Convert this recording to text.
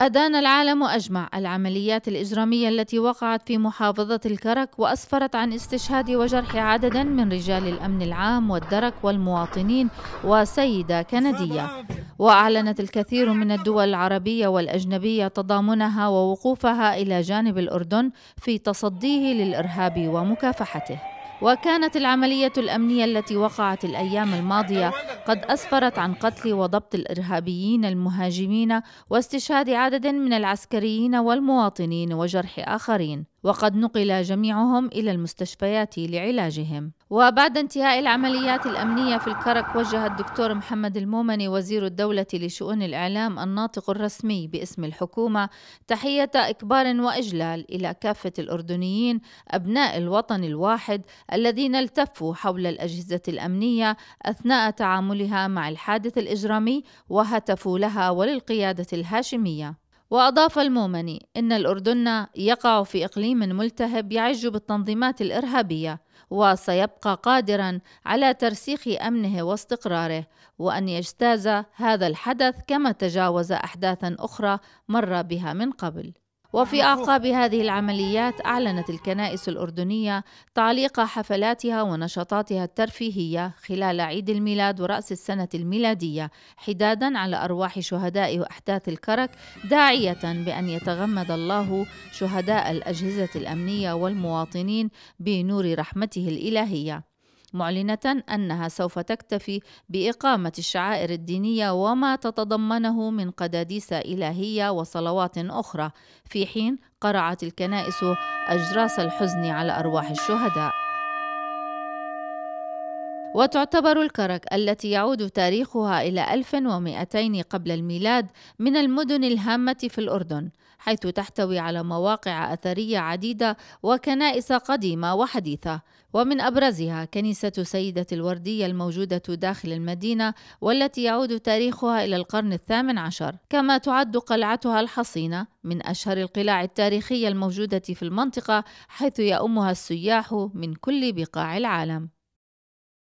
أدان العالم أجمع العمليات الإجرامية التي وقعت في محافظة الكرك وأسفرت عن استشهاد وجرح عدد من رجال الأمن العام والدرك والمواطنين وسيدة كندية وأعلنت الكثير من الدول العربية والأجنبية تضامنها ووقوفها إلى جانب الأردن في تصديه للإرهاب ومكافحته وكانت العملية الأمنية التي وقعت الأيام الماضية قد أسفرت عن قتل وضبط الإرهابيين المهاجمين واستشهاد عدد من العسكريين والمواطنين وجرح آخرين وقد نقل جميعهم إلى المستشفيات لعلاجهم وبعد انتهاء العمليات الأمنية في الكرك وجه الدكتور محمد المومني وزير الدولة لشؤون الإعلام الناطق الرسمي باسم الحكومة تحية إكبار وإجلال إلى كافة الأردنيين أبناء الوطن الواحد الذين التفوا حول الأجهزة الأمنية أثناء تعاملها مع الحادث الإجرامي وهتفوا لها وللقيادة الهاشمية وأضاف المومني إن الأردن يقع في إقليم ملتهب يعج بالتنظيمات الإرهابية وسيبقى قادرا على ترسيخ أمنه واستقراره وأن يجتاز هذا الحدث كما تجاوز أحداثا أخرى مر بها من قبل وفي نعم، أعقاب هذه العمليات أعلنت الكنائس الأردنية تعليق حفلاتها ونشاطاتها الترفيهية خلال عيد الميلاد ورأس السنة الميلادية حدادا على أرواح شهداء وأحداث الكرك داعية بأن يتغمد الله شهداء الأجهزة الأمنية والمواطنين بنور رحمته الإلهية معلنة أنها سوف تكتفي بإقامة الشعائر الدينية وما تتضمنه من قداديس إلهية وصلوات أخرى في حين قرعت الكنائس أجراس الحزن على أرواح الشهداء وتعتبر الكرك التي يعود تاريخها إلى 1200 قبل الميلاد من المدن الهامة في الأردن حيث تحتوي على مواقع أثرية عديدة وكنائس قديمة وحديثة ومن أبرزها كنيسة سيدة الوردية الموجودة داخل المدينة والتي يعود تاريخها إلى القرن الثامن عشر كما تعد قلعتها الحصينة من أشهر القلاع التاريخية الموجودة في المنطقة حيث يأمها السياح من كل بقاع العالم